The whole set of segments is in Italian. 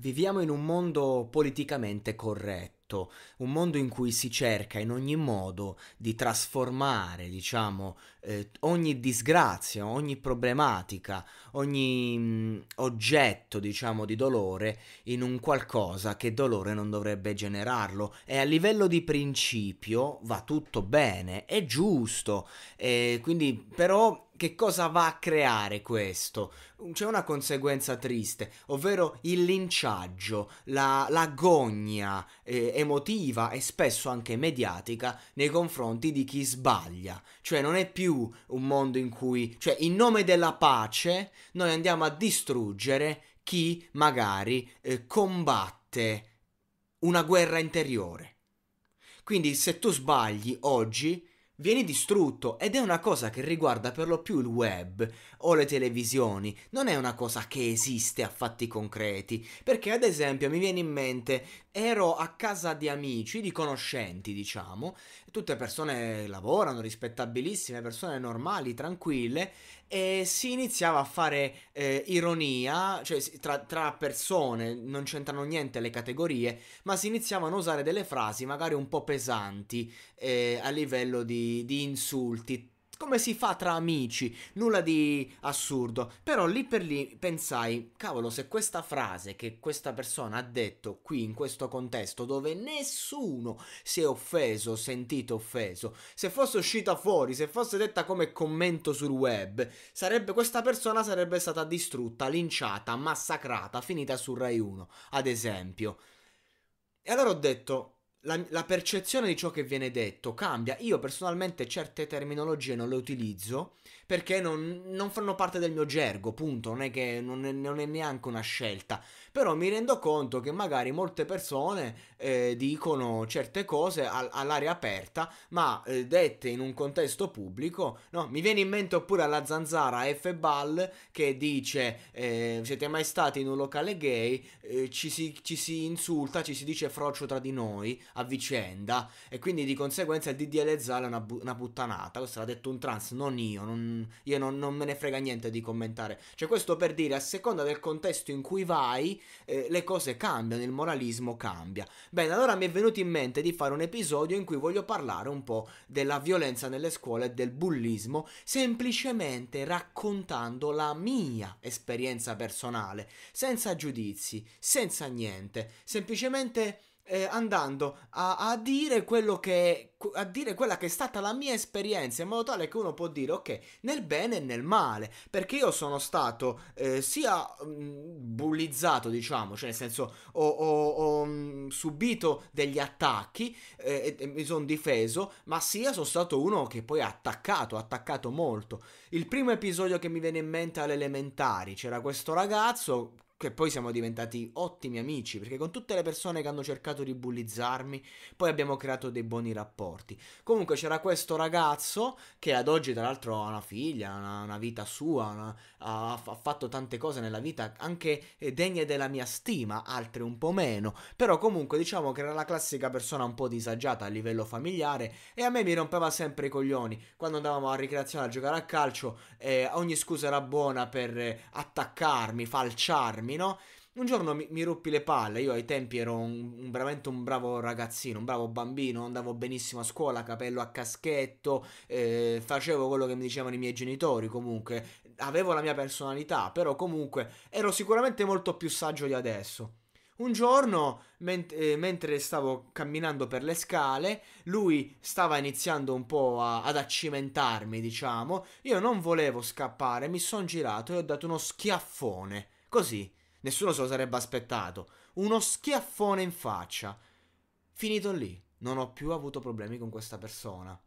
Viviamo in un mondo politicamente corretto conflitto, un mondo in cui si cerca in ogni modo di trasformare, diciamo, eh, ogni disgrazia, ogni problematica, ogni mh, mm, oggetto, diciamo, di dolore in un qualcosa che dolore non dovrebbe generarlo e a livello di principio va tutto bene, è giusto, eh, quindi però che cosa va a creare questo? C'è una conseguenza triste, ovvero il linciaggio, la, la gogna eh, emotiva e spesso anche mediatica nei confronti di chi sbaglia. Cioè non è più un mondo in cui, cioè in nome della pace, noi andiamo a distruggere chi magari eh, combatte una guerra interiore. Quindi se tu sbagli oggi, viene distrutto ed è una cosa che riguarda per lo più il web o le televisioni, non è una cosa che esiste a fatti concreti, perché ad esempio mi viene in mente ero a casa di amici, di conoscenti diciamo, tutte persone lavorano, rispettabilissime, persone normali, tranquille e si iniziava a fare eh, ironia, cioè tra, tra, persone, non c'entrano niente le categorie, ma si iniziavano a usare delle frasi magari un po' pesanti eh, a livello di, di insulti, come si fa tra amici, nulla di assurdo. Però lì per lì pensai, cavolo, se questa frase che questa persona ha detto qui in questo contesto dove nessuno si è offeso, sentito offeso, se fosse uscita fuori, se fosse detta come commento sul web, sarebbe, questa persona sarebbe stata distrutta, linciata, massacrata, finita su Rai 1, ad esempio. E allora ho detto, la, la, percezione di ciò che viene detto cambia. Io personalmente certe terminologie non le utilizzo perché non, non fanno parte del mio gergo, punto, non è che non è, non è, neanche una scelta, però mi rendo conto che magari molte persone eh, dicono certe cose al, all'aria aperta, ma eh, dette in un contesto pubblico, no? mi viene in mente oppure la zanzara F. Ball che dice eh, siete mai stati in un locale gay, eh, ci si, ci si insulta, ci si dice frocio tra di noi a vicenda e quindi di conseguenza il DDL Zala è una, bu- una puttanata, questo l'ha detto un trans, non io, non io non, non, me ne frega niente di commentare. Cioè questo per dire, a seconda del contesto in cui vai, eh, le cose cambiano, il moralismo cambia. Bene, allora mi è venuto in mente di fare un episodio in cui voglio parlare un po' della violenza nelle scuole e del bullismo, semplicemente raccontando la mia esperienza personale, senza giudizi, senza niente, semplicemente eh, andando a, a, dire quello che a dire quella che è stata la mia esperienza in modo tale che uno può dire ok nel bene e nel male perché io sono stato eh, sia mh, mm, bullizzato diciamo cioè nel senso ho, ho, ho mh, mm, subito degli attacchi eh, e, e, mi sono difeso ma sia sono stato uno che poi ha attaccato ha attaccato molto il primo episodio che mi viene in mente alle elementari c'era questo ragazzo che poi siamo diventati ottimi amici, perché con tutte le persone che hanno cercato di bullizzarmi, poi abbiamo creato dei buoni rapporti. Comunque c'era questo ragazzo che ad oggi tra l'altro ha una figlia, una, una vita sua, una, ha, ha, fatto tante cose nella vita, anche eh, degne della mia stima, altre un po' meno, però comunque diciamo che era la classica persona un po' disagiata a livello familiare e a me mi rompeva sempre i coglioni. Quando andavamo a ricreazione a giocare a calcio, eh, ogni scusa era buona per eh, attaccarmi, falciarmi, anni, no? Un giorno mi, mi ruppi le palle, io ai tempi ero un, un, veramente un bravo ragazzino, un bravo bambino, andavo benissimo a scuola, capello a caschetto, eh, facevo quello che mi dicevano i miei genitori comunque, avevo la mia personalità, però comunque ero sicuramente molto più saggio di adesso. Un giorno, ment- eh, mentre stavo camminando per le scale, lui stava iniziando un po' a- ad accimentarmi, diciamo. Io non volevo scappare, mi sono girato e ho dato uno schiaffone. Così, Nessuno se lo sarebbe aspettato. Uno schiaffone in faccia. Finito lì. Non ho più avuto problemi con questa persona.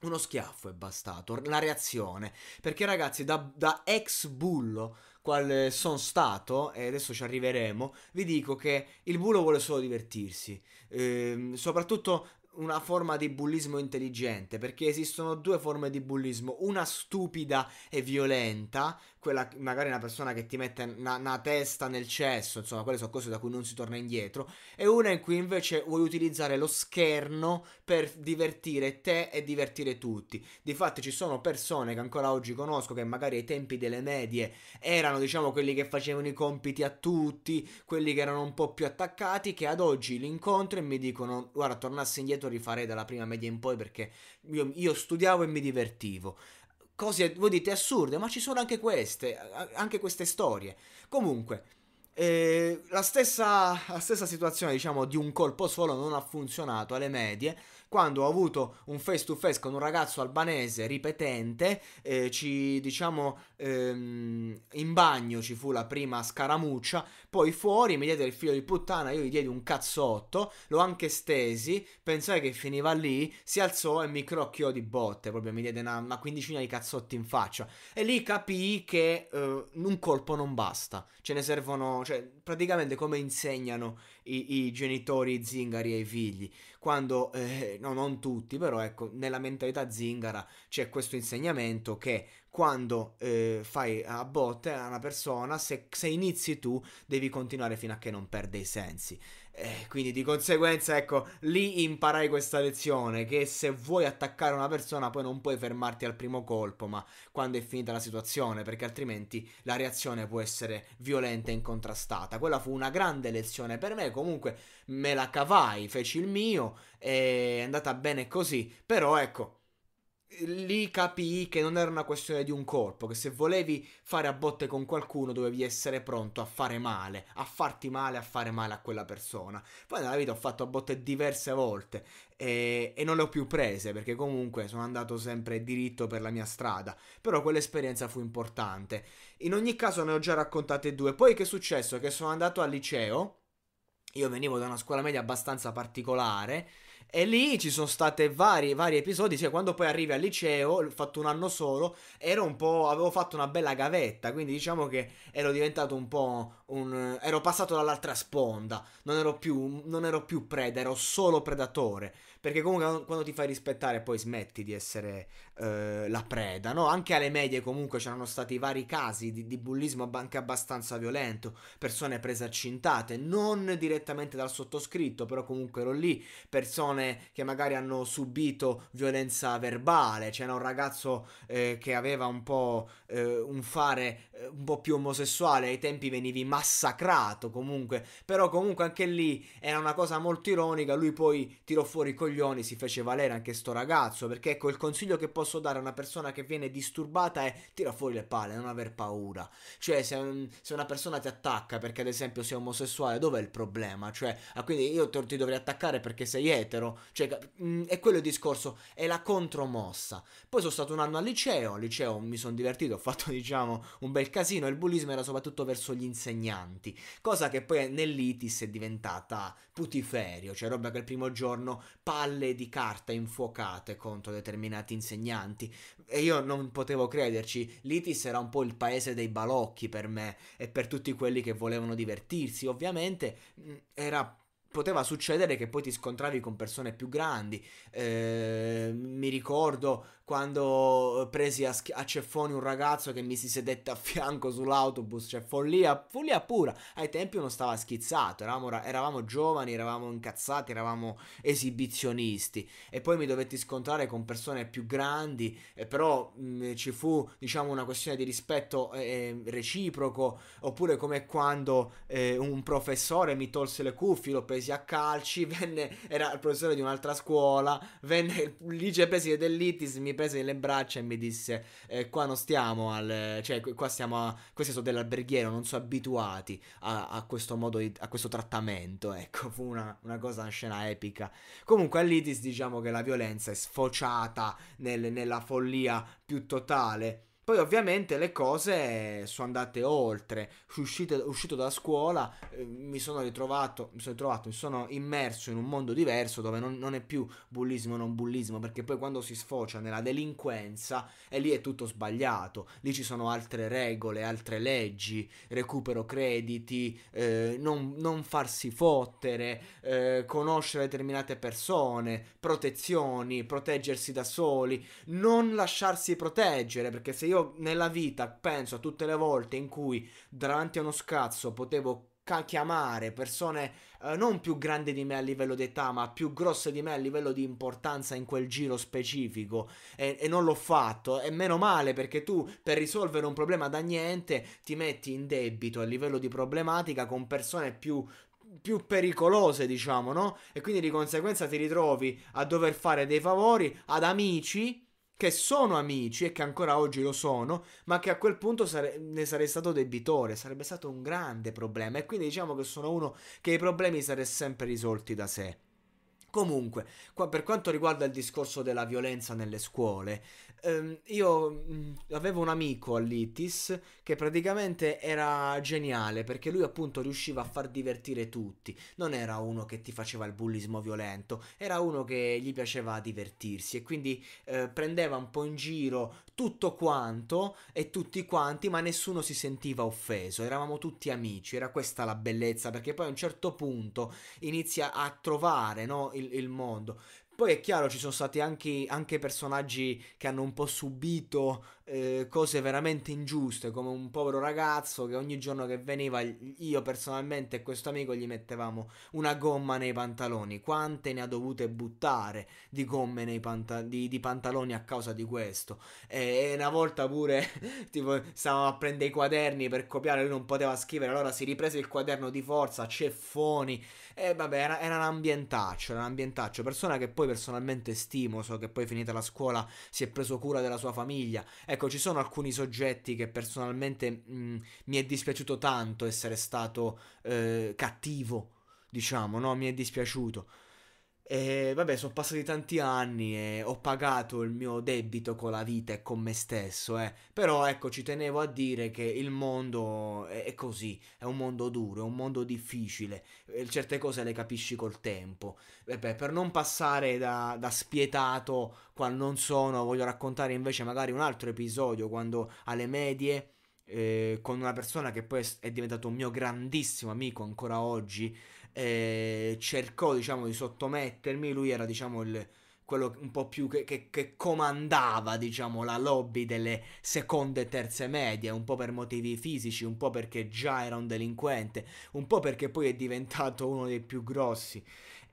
Uno schiaffo è bastato, la reazione. Perché ragazzi, da, da ex bullo, quale eh, sono stato, e adesso ci arriveremo, vi dico che il bullo vuole solo divertirsi. Ehm, soprattutto una forma di bullismo intelligente, perché esistono due forme di bullismo, una stupida e violenta, quella, magari una persona che ti mette una, una testa nel cesso, insomma, quelle sono cose da cui non si torna indietro, e una in cui invece vuoi utilizzare lo scherno per divertire te e divertire tutti. Difatti ci sono persone che ancora oggi conosco che magari ai tempi delle medie erano, diciamo, quelli che facevano i compiti a tutti, quelli che erano un po' più attaccati, che ad oggi li incontro e mi dicono, guarda, tornassi indietro rifarei dalla prima media in poi perché io, io studiavo e mi divertivo cose, voi dite, assurde, ma ci sono anche queste, anche queste storie. Comunque, eh, la, stessa, la stessa situazione, diciamo, di un colpo solo non ha funzionato alle medie quando ho avuto un face to face con un ragazzo albanese ripetente, eh, ci diciamo ehm, in bagno ci fu la prima scaramuccia, poi fuori mi diede il figlio di puttana, io gli diedi un cazzotto, l'ho anche stesi, pensai che finiva lì, si alzò e mi crocchiò di botte, proprio mi diede una, una quindicina di cazzotti in faccia e lì capii che eh, un colpo non basta, ce ne servono, cioè praticamente come insegnano i, i genitori zingari ai figli, quando eh, no, non tutti, però ecco, nella mentalità zingara c'è questo insegnamento che quando eh, fai a botte a una persona, se, se inizi tu devi continuare fino a che non perde i sensi. Eh, quindi di conseguenza, ecco, lì imparai questa lezione, che se vuoi attaccare una persona poi non puoi fermarti al primo colpo, ma quando è finita la situazione, perché altrimenti la reazione può essere violenta e incontrastata. Quella fu una grande lezione per me, comunque me la cavai, feci il mio, è andata bene così, però ecco, lì capii che non era una questione di un colpo, che se volevi fare a botte con qualcuno dovevi essere pronto a fare male, a farti male, a fare male a quella persona. Poi nella vita ho fatto a botte diverse volte e, e non le ho più prese perché comunque sono andato sempre diritto per la mia strada, però quell'esperienza fu importante. In ogni caso ne ho già raccontate due. Poi che è successo? Che sono andato al liceo, io venivo da una scuola media abbastanza particolare, e lì ci sono state vari, vari episodi, cioè quando poi arrivi al liceo, ho fatto un anno solo, ero un po', avevo fatto una bella gavetta, quindi diciamo che ero diventato un po' un... ero passato dall'altra sponda, non ero più, non ero più preda, ero solo predatore, perché comunque quando ti fai rispettare poi smetti di essere eh, la preda, no? Anche alle medie comunque c'erano stati vari casi di, di bullismo anche abbastanza violento, persone prese a cintate, non direttamente dal sottoscritto, però comunque ero lì, persone che magari hanno subito violenza verbale, c'era un ragazzo eh, che aveva un po' eh, un fare eh, un po' più omosessuale, ai tempi venivi massacrato comunque, però comunque anche lì era una cosa molto ironica, lui poi tirò fuori i coglioni, si fece valere anche sto ragazzo, perché ecco il consiglio che posso dare a una persona che viene disturbata è tira fuori le palle, non aver paura, cioè se, se una persona ti attacca perché ad esempio sei omosessuale, dov'è il problema? Cioè, ah, quindi io ti, ti dovrei attaccare perché sei etero, cioè, mh, mm, è quello il discorso, è la contromossa. Poi sono stato un anno al liceo, al liceo mi sono divertito, ho fatto diciamo un bel del casino, il bullismo era soprattutto verso gli insegnanti, cosa che poi nell'ITIS è diventata putiferio, cioè roba che il primo giorno palle di carta infuocate contro determinati insegnanti e io non potevo crederci, l'ITIS era un po' il paese dei balocchi per me e per tutti quelli che volevano divertirsi, ovviamente mm, era poteva succedere che poi ti scontravi con persone più grandi. Eh, mi ricordo quando eh, presi a, a, Ceffoni un ragazzo che mi si sedette a fianco sull'autobus, cioè follia, follia pura. Ai tempi uno stava schizzato, eravamo, eravamo, giovani, eravamo incazzati, eravamo esibizionisti e poi mi dovetti scontrare con persone più grandi, eh, però mh, mm, ci fu diciamo una questione di rispetto eh, reciproco, oppure come quando eh, un professore mi tolse le cuffie, l'ho preso presi a calci, venne, era il professore di un'altra scuola, venne il vicepresidente dell'ITIS, mi prese nelle braccia e mi disse, eh, qua non stiamo al... cioè qua stiamo a... questi sono dell'alberghiero, non sono abituati a, a questo modo, di, a questo trattamento, ecco, fu una, una cosa, una scena epica. Comunque all'ITIS diciamo che la violenza è sfociata nel, nella follia più totale poi ovviamente le cose sono andate oltre, uscite, uscito da scuola eh, mi sono ritrovato, mi sono ritrovato, mi sono immerso in un mondo diverso dove non, non è più bullismo non bullismo, perché poi quando si sfocia nella delinquenza e lì è tutto sbagliato, lì ci sono altre regole, altre leggi, recupero crediti, eh, non, non, farsi fottere, eh, conoscere determinate persone, protezioni, proteggersi da soli, non lasciarsi proteggere, perché se io io nella vita penso a tutte le volte in cui davanti a uno scazzo potevo chiamare persone eh, non più grandi di me a livello d'età, ma più grosse di me a livello di importanza in quel giro specifico e, e, non l'ho fatto. E meno male perché tu per risolvere un problema da niente ti metti in debito a livello di problematica con persone più più pericolose diciamo no e quindi di conseguenza ti ritrovi a dover fare dei favori ad amici che sono amici e che ancora oggi lo sono, ma che a quel punto sare- ne sarei stato debitore, sarebbe stato un grande problema e quindi diciamo che sono uno che i problemi sarebbe sempre risolti da sé. Comunque, qua per quanto riguarda il discorso della violenza nelle scuole, ehm, io mh, avevo un amico all'ITIS che praticamente era geniale perché lui appunto riusciva a far divertire tutti, non era uno che ti faceva il bullismo violento, era uno che gli piaceva divertirsi e quindi eh, prendeva un po' in giro tutto quanto e tutti quanti, ma nessuno si sentiva offeso, eravamo tutti amici, era questa la bellezza, perché poi a un certo punto inizia a trovare no, il, il mondo. Poi è chiaro, ci sono stati anche, anche personaggi che hanno un po' subito eh, cose veramente ingiuste, come un povero ragazzo che ogni giorno che veniva io personalmente e questo amico gli mettevamo una gomma nei pantaloni. Quante ne ha dovute buttare di gomme nei panta- di, di, pantaloni a causa di questo? E, e una volta pure tipo stavamo a prendere i quaderni per copiare, lui non poteva scrivere, allora si riprese il quaderno di forza, ceffoni. E vabbè, era, era un ambientaccio, era un ambientaccio, persona che poi personalmente stimo, so che poi finita la scuola si è preso cura della sua famiglia. E Ecco, ci sono alcuni soggetti che personalmente mh, mi è dispiaciuto tanto essere stato eh, cattivo, diciamo, no? Mi è dispiaciuto e vabbè, sono passati tanti anni e ho pagato il mio debito con la vita e con me stesso, eh. Però ecco, ci tenevo a dire che il mondo è così, è un mondo duro, è un mondo difficile, certe cose le capisci col tempo. Vabbè, per non passare da, da spietato quando non sono, voglio raccontare invece magari un altro episodio, quando alle medie... Eh, con una persona che poi è diventato un mio grandissimo amico ancora oggi, eh, cercò diciamo di sottomettermi, lui era diciamo il, quello un po' più che, che, che, comandava, diciamo, la lobby delle seconde e terze medie, un po' per motivi fisici, un po' perché già era un delinquente, un po' perché poi è diventato uno dei più grossi.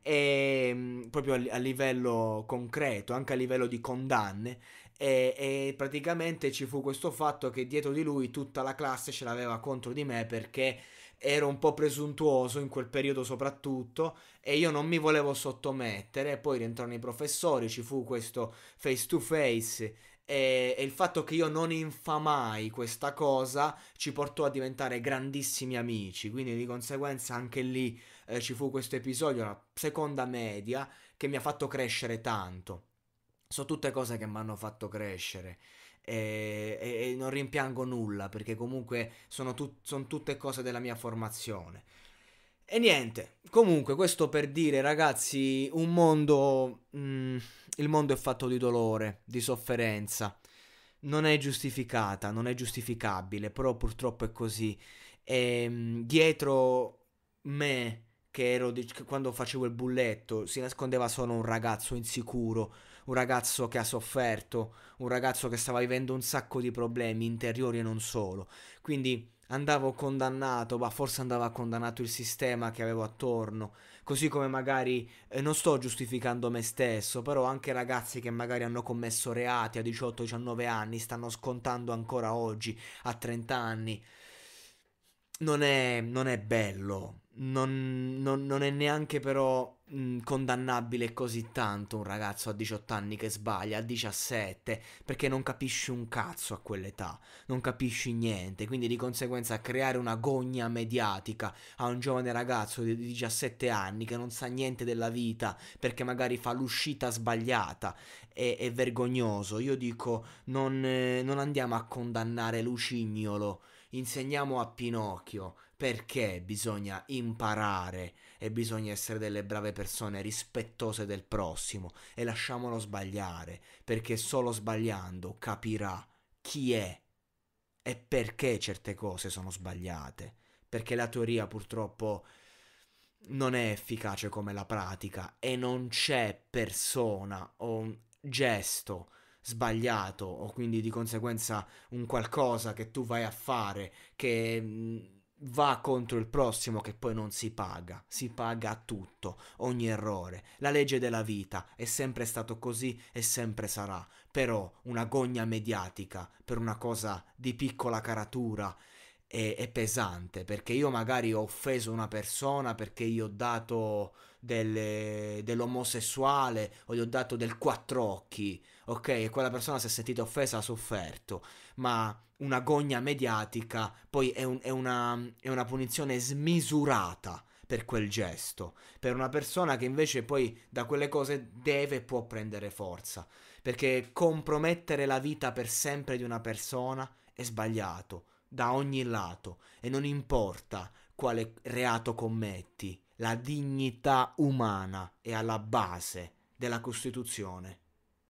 E ehm, proprio a, a livello concreto, anche a livello di condanne, e, e, praticamente ci fu questo fatto che dietro di lui tutta la classe ce l'aveva contro di me perché ero un po' presuntuoso in quel periodo soprattutto e io non mi volevo sottomettere, poi rientrarono i professori, ci fu questo face to face e, e il fatto che io non infamai questa cosa ci portò a diventare grandissimi amici, quindi di conseguenza anche lì eh, ci fu questo episodio, la seconda media, che mi ha fatto crescere tanto. Sono tutte cose che mi hanno fatto crescere e, e, e non rimpiango nulla perché comunque sono, tu, sono tutte cose della mia formazione. E niente, comunque questo per dire ragazzi, un mondo, mh, mm, il mondo è fatto di dolore, di sofferenza, non è giustificata, non è giustificabile, però purtroppo è così. E, mh, mm, dietro me, che ero di, quando facevo il bulletto, si nascondeva solo un ragazzo insicuro un ragazzo che ha sofferto, un ragazzo che stava vivendo un sacco di problemi interiori e non solo. Quindi andavo condannato, ma forse andava condannato il sistema che avevo attorno. Così come magari eh, non sto giustificando me stesso, però anche ragazzi che magari hanno commesso reati a 18-19 anni stanno scontando ancora oggi a 30 anni. Non è, non è bello, non, non, non è neanche però Mm, condannabile così tanto un ragazzo a 18 anni che sbaglia, a 17, perché non capisci un cazzo a quell'età, non capisci niente, quindi di conseguenza creare una gogna mediatica a un giovane ragazzo di 17 anni che non sa niente della vita perché magari fa l'uscita sbagliata è, è vergognoso, io dico non, eh, non andiamo a condannare Lucignolo insegniamo a Pinocchio perché bisogna imparare e bisogna essere delle brave persone rispettose del prossimo e lasciamolo sbagliare, perché solo sbagliando capirà chi è e perché certe cose sono sbagliate, perché la teoria purtroppo non è efficace come la pratica e non c'è persona o un gesto sbagliato o quindi di conseguenza un qualcosa che tu vai a fare che mm, va contro il prossimo che poi non si paga, si paga tutto, ogni errore. La legge della vita è sempre stato così e sempre sarà, però una gogna mediatica per una cosa di piccola caratura è, è pesante, perché io magari ho offeso una persona perché io ho dato del, dell'omosessuale o gli ho dato del quattro occhi, ok? E quella persona si è sentita offesa, ha sofferto, ma una gogna mediatica poi è, un, è, una, è una punizione smisurata per quel gesto, per una persona che invece poi da quelle cose deve e può prendere forza, perché compromettere la vita per sempre di una persona è sbagliato da ogni lato e non importa quale reato commetti, la dignità umana è alla base della Costituzione.